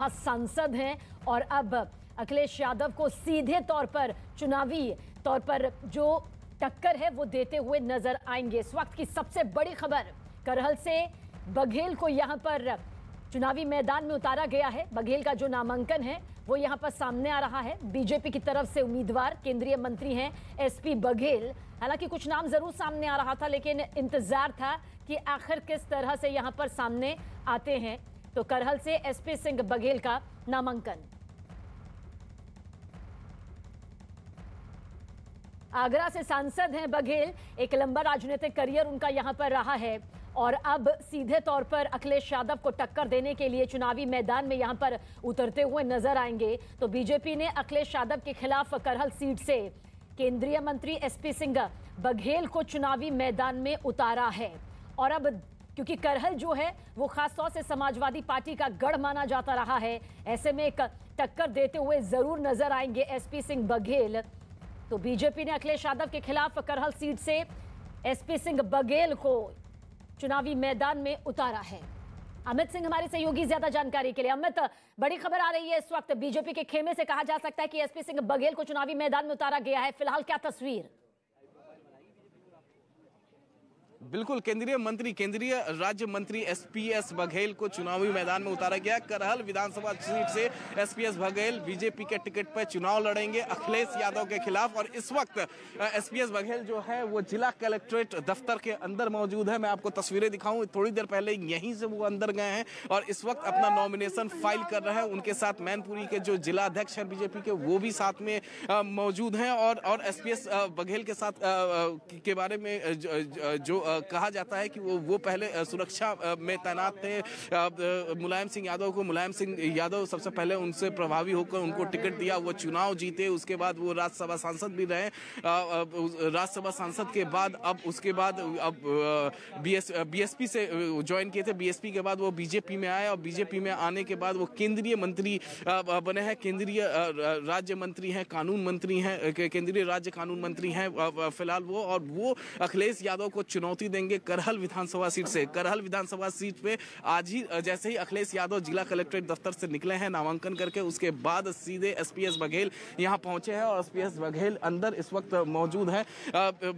हाँ, सांसद हैं और अब अखिलेश यादव को सीधे तौर पर चुनावी तौर पर जो टक्कर है वो देते हुए नजर आएंगे इस वक्त की सबसे बड़ी खबर करहल से बघेल को यहाँ पर चुनावी मैदान में उतारा गया है बघेल का जो नामांकन है वो यहाँ पर सामने आ रहा है बीजेपी की तरफ से उम्मीदवार केंद्रीय मंत्री हैं एसपी बघेल हालांकि कुछ नाम जरूर सामने आ रहा था लेकिन इंतजार था कि आखिर किस तरह से यहाँ पर सामने आते हैं तो करहल से एसपी सिंह बघेल का नामांकन आगरा से सांसद हैं बघेल एक लंबा राजनीतिक करियर उनका यहां पर रहा है और अब सीधे तौर पर अखिलेश यादव को टक्कर देने के लिए चुनावी मैदान में यहां पर उतरते हुए नजर आएंगे तो बीजेपी ने अखिलेश यादव के खिलाफ करहल सीट से केंद्रीय मंत्री एसपी सिंह बघेल को चुनावी मैदान में उतारा है और अब क्योंकि करहल जो है वो खासतौर से समाजवादी पार्टी का गढ़ माना जाता रहा है ऐसे में एक टक्कर देते हुए जरूर नजर आएंगे एसपी सिंह बघेल तो बीजेपी ने अखिलेश यादव के खिलाफ करहल सीट से एसपी सिंह बघेल को चुनावी मैदान में उतारा है अमित सिंह हमारे सहयोगी ज्यादा जानकारी के लिए अमित बड़ी खबर आ रही है इस वक्त बीजेपी के खेमे से कहा जा सकता है कि एसपी सिंह बघेल को चुनावी मैदान में उतारा गया है फिलहाल क्या तस्वीर बिल्कुल केंद्रीय मंत्री केंद्रीय राज्य मंत्री एसपीएस बघेल को चुनावी मैदान में उतारा गया करहल विधानसभा सीट से एसपीएस बघेल बीजेपी के टिकट पर चुनाव लड़ेंगे अखिलेश यादव के खिलाफ और इस वक्त एसपीएस बघेल जो है वो जिला कलेक्ट्रेट दफ्तर के अंदर मौजूद है मैं आपको तस्वीरें दिखाऊं थोड़ी देर पहले यहीं से वो अंदर गए हैं और इस वक्त अपना नॉमिनेशन फाइल कर रहे हैं उनके साथ मैनपुरी के जो जिला अध्यक्ष हैं बीजेपी के वो भी साथ में मौजूद हैं और पी एस बघेल के साथ के बारे में जो कहा जाता है कि वो वो पहले सुरक्षा में तैनात थे मुलायम सिंह यादव को मुलायम सिंह यादव सबसे पहले उनसे प्रभावी होकर उनको टिकट दिया वो चुनाव जीते उसके बाद वो राज्यसभा सांसद भी रहे राज्यसभा सांसद के बाद अब उसके बाद अब बी बीएसपी से ज्वाइन किए थे बीएसपी के बाद वो बीजेपी में आए और बीजेपी में आने के बाद वो केंद्रीय मंत्री बने हैं केंद्रीय राज्य मंत्री हैं कानून मंत्री हैं केंद्रीय राज्य कानून मंत्री हैं फिलहाल वो और वो अखिलेश यादव को चुनौती प्रत्याशी देंगे करहल विधानसभा सीट से करहल विधानसभा सीट पे आज ही जैसे ही अखिलेश यादव जिला कलेक्ट्रेट दफ्तर से निकले हैं नामांकन करके उसके बाद सीधे एसपीएस बघेल यहाँ पहुंचे हैं और एसपीएस बघेल अंदर इस वक्त मौजूद है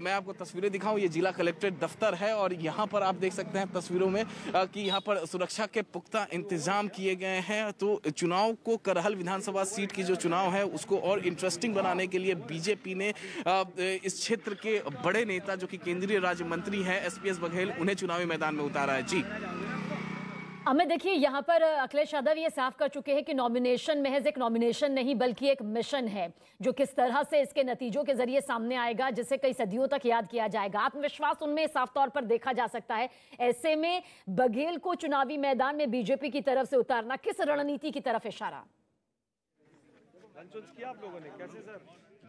मैं आपको तस्वीरें दिखाऊँ ये जिला कलेक्ट्रेट दफ्तर है और यहाँ पर आप देख सकते हैं तस्वीरों में कि यहाँ पर सुरक्षा के पुख्ता इंतजाम किए गए हैं तो चुनाव को करहल विधानसभा सीट की जो चुनाव है उसको और इंटरेस्टिंग बनाने के लिए बीजेपी ने इस क्षेत्र के बड़े नेता जो कि केंद्रीय राज्य मंत्री हैं हैं एसपीएस बघेल उन्हें चुनावी मैदान में उतारा है जी हमें देखिए यहाँ पर अखिलेश यादव ये साफ कर चुके हैं कि नॉमिनेशन महज एक नॉमिनेशन नहीं बल्कि एक मिशन है जो किस तरह से इसके नतीजों के जरिए सामने आएगा जिसे कई सदियों तक याद किया जाएगा आत्मविश्वास उनमें साफ तौर पर देखा जा सकता है ऐसे में बघेल को चुनावी मैदान में बीजेपी की तरफ से उतारना किस रणनीति की तरफ इशारा आप लोगों ने कैसे सर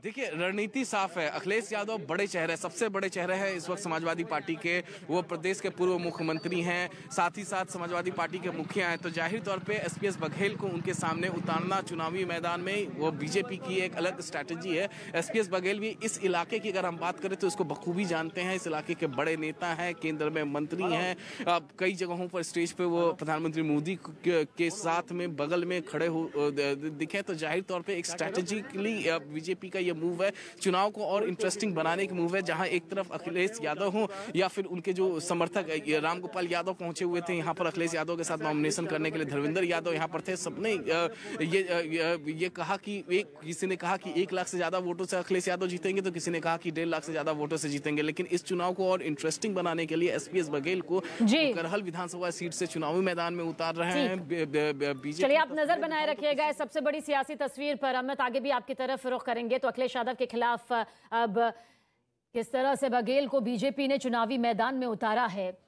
देखिए रणनीति साफ है अखिलेश यादव बड़े चेहरे सबसे बड़े चेहरे हैं इस वक्त समाजवादी पार्टी के वो प्रदेश के पूर्व मुख्यमंत्री हैं साथ ही साथ समाजवादी पार्टी के मुखिया हैं तो जाहिर तौर पे एसपीएस बघेल को उनके सामने उतारना चुनावी मैदान में वो बीजेपी की एक अलग स्ट्रैटेजी है एसपीएस बघेल भी इस इलाके की अगर हम बात करें तो इसको बखूबी जानते हैं इस इलाके के बड़े नेता हैं केंद्र में मंत्री हैं अब कई जगहों पर स्टेज पर वो प्रधानमंत्री मोदी के साथ में बगल में खड़े हो दिखे तो जाहिर तौर पर एक स्ट्रैटेजिकली बीजेपी का ये मूव है चुनाव को और इंटरेस्टिंग बनाने की मूव है जहाँ एक तरफ अखिलेश यादव हों या फिर उनके जो समर्थक रामगोपाल यादव पहुंचे हुए थे यहाँ पर अखिलेश यादव के साथ नॉमिनेशन करने के लिए धर्मेंद्र यादव यहाँ पर थे सबने ये ये कहा कि एक किसी ने कहा कि एक लाख से ज़्यादा वोटों से अखिलेश यादव जीतेंगे तो किसी ने कहा कि डेढ़ लाख से ज़्यादा वोटों से जीतेंगे लेकिन इस चुनाव को और इंटरेस्टिंग बनाने के लिए एसपीएस बघेल को करहल विधानसभा सीट से चुनावी मैदान में उतार रहे हैं बीजेपी आप नजर बनाए रखिएगा सबसे बड़ी सियासी तस्वीर पर अमित आगे भी आपकी तरफ रुख करेंगे तो अखिलेश यादव के खिलाफ अब किस तरह से बघेल को बीजेपी ने चुनावी मैदान में उतारा है